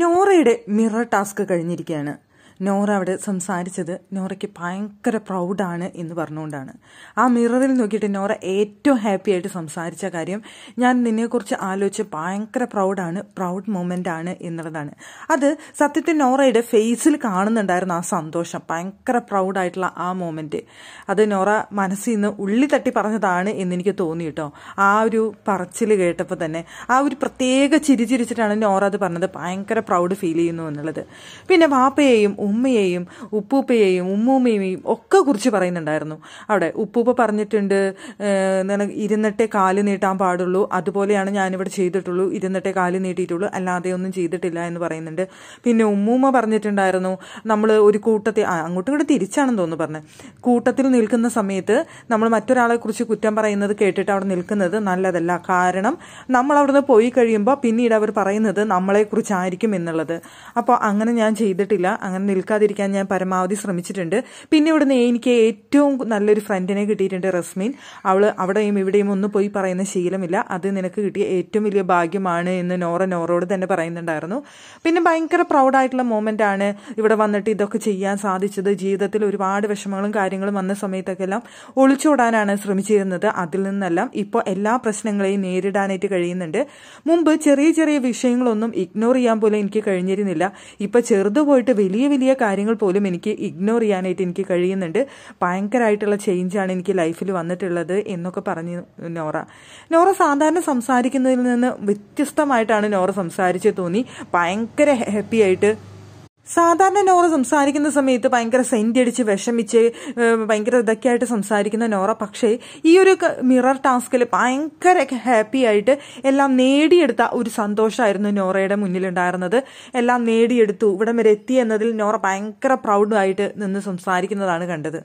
നോറയുടെ mirror task കഴിഞ്ഞിരിക്കുകയാണ് നോറ അവിടെ സംസാരിച്ചത് നോറയ്ക്ക് ഭയങ്കര പ്രൗഡാണ് എന്ന് പറഞ്ഞുകൊണ്ടാണ് ആ മിററിൽ നോക്കിയിട്ട് നോറ ഏറ്റവും ഹാപ്പി ആയിട്ട് സംസാരിച്ച കാര്യം ഞാൻ നിന്നെക്കുറിച്ച് ആലോചിച്ച് ഭയങ്കര പ്രൗഡാണ് പ്രൗഡ് മൊമെൻ്റ് ആണ് എന്നുള്ളതാണ് അത് സത്യത്തിൽ നോറയുടെ ഫേസിൽ കാണുന്നുണ്ടായിരുന്നു ആ സന്തോഷം ഭയങ്കര പ്രൗഡായിട്ടുള്ള ആ മൊമെൻ്റ് അത് നോറ മനസ്സിൽ നിന്ന് ഉള്ളി തട്ടി പറഞ്ഞതാണ് എന്നെനിക്ക് തോന്നി കേട്ടോ ആ ഒരു പറച്ചിൽ കേട്ടപ്പോൾ തന്നെ ആ ഒരു പ്രത്യേക ചിരി ചിരിച്ചിട്ടാണ് നോറ അത് പറഞ്ഞത് ഭയങ്കര പ്രൗഡ് ഫീൽ ചെയ്യുന്നു എന്നുള്ളത് പിന്നെ വാപ്പയെയും ഉമ്മയെയും ഉപ്പൂപ്പയെയും ഉമ്മൂമ്മയെയും ഒക്കെ കുറിച്ച് പറയുന്നുണ്ടായിരുന്നു അവിടെ ഉപ്പൂപ്പ പറഞ്ഞിട്ടുണ്ട് ഇരുന്നിട്ടേ കാല് നീട്ടാൻ പാടുള്ളൂ അതുപോലെയാണ് ഞാനിവിടെ ചെയ്തിട്ടുള്ളൂ ഇരുന്നിട്ടേ കാല് നീട്ടിയിട്ടുള്ളൂ അല്ലാതെ ഒന്നും ചെയ്തിട്ടില്ല എന്ന് പറയുന്നുണ്ട് പിന്നെ ഉമ്മൂമ്മ പറഞ്ഞിട്ടുണ്ടായിരുന്നു നമ്മൾ ഒരു കൂട്ടത്തിൽ അങ്ങോട്ടും ഇങ്ങോട്ട് തിരിച്ചാണെന്ന് തോന്നുന്നു പറഞ്ഞത് കൂട്ടത്തിൽ നിൽക്കുന്ന സമയത്ത് നമ്മൾ മറ്റൊരാളെ കുറിച്ച് കുറ്റം പറയുന്നത് കേട്ടിട്ട് അവിടെ നിൽക്കുന്നത് നല്ലതല്ല കാരണം നമ്മൾ അവിടുന്ന് പോയി കഴിയുമ്പോൾ പിന്നീട് അവർ പറയുന്നത് നമ്മളെ കുറിച്ചായിരിക്കും എന്നുള്ളത് അപ്പോൾ അങ്ങനെ ഞാൻ ചെയ്തിട്ടില്ല അങ്ങനെ വിൽക്കാതിരിക്കാൻ ഞാൻ പരമാവധി ശ്രമിച്ചിട്ടുണ്ട് പിന്നെ ഇവിടുന്ന് എനിക്ക് ഏറ്റവും നല്ലൊരു ഫ്രണ്ടിനെ കിട്ടിയിട്ടുണ്ട് റസ്മിൻ അവൾ അവിടെയും ഇവിടെയും ഒന്നും പോയി പറയുന്ന ശീലമില്ല അത് നിനക്ക് കിട്ടിയ ഏറ്റവും വലിയ ഭാഗ്യമാണ് എന്ന് നോറ നോറോട് തന്നെ പറയുന്നുണ്ടായിരുന്നു പിന്നെ ഭയങ്കര പ്രൗഡായിട്ടുള്ള മൂമെൻ്റ് ആണ് ഇവിടെ വന്നിട്ട് ഇതൊക്കെ ചെയ്യാൻ സാധിച്ചത് ജീവിതത്തിൽ ഒരുപാട് വിഷമങ്ങളും കാര്യങ്ങളും വന്ന സമയത്തൊക്കെ എല്ലാം ഒളിച്ചോടാനാണ് ശ്രമിച്ചിരുന്നത് അതിൽ നിന്നെല്ലാം ഇപ്പോൾ എല്ലാ പ്രശ്നങ്ങളെയും നേരിടാനായിട്ട് കഴിയുന്നുണ്ട് മുമ്പ് ചെറിയ ചെറിയ വിഷയങ്ങളൊന്നും ഇഗ്നോർ ചെയ്യാൻ പോലും എനിക്ക് കഴിഞ്ഞിരുന്നില്ല ഇപ്പൊ ചെറുതുപോയിട്ട് പോയിട്ട് വലിയ വലിയ ചെറിയ കാര്യങ്ങൾ പോലും എനിക്ക് ഇഗ്നോർ ചെയ്യാനായിട്ട് എനിക്ക് കഴിയുന്നുണ്ട് ഭയങ്കരമായിട്ടുള്ള ചേഞ്ചാണ് എനിക്ക് ലൈഫിൽ വന്നിട്ടുള്ളത് എന്നൊക്കെ പറഞ്ഞു നോറ നോറ സാധാരണ സംസാരിക്കുന്നതിൽ നിന്ന് വ്യത്യസ്തമായിട്ടാണ് നോറ സംസാരിച്ച് തോന്നി ഭയങ്കര ഹാപ്പി ആയിട്ട് സാധാരണ നോറ സംസാരിക്കുന്ന സമയത്ത് ഭയങ്കര സെന്റ് അടിച്ച് വിഷമിച്ച് ഭയങ്കര ഇതൊക്കെ ആയിട്ട് സംസാരിക്കുന്ന നോറ പക്ഷേ ഈ ഒരു മിറർ ടാസ്കിൽ ഭയങ്കര ഹാപ്പി ആയിട്ട് എല്ലാം നേടിയെടുത്ത ഒരു സന്തോഷമായിരുന്നു നോറയുടെ മുന്നിലുണ്ടായിരുന്നത് എല്ലാം നേടിയെടുത്തു ഇവിടം വരെ എത്തി എന്നതിൽ നോറ ഭയങ്കര പ്രൗഡായിട്ട് നിന്ന് സംസാരിക്കുന്നതാണ് കണ്ടത്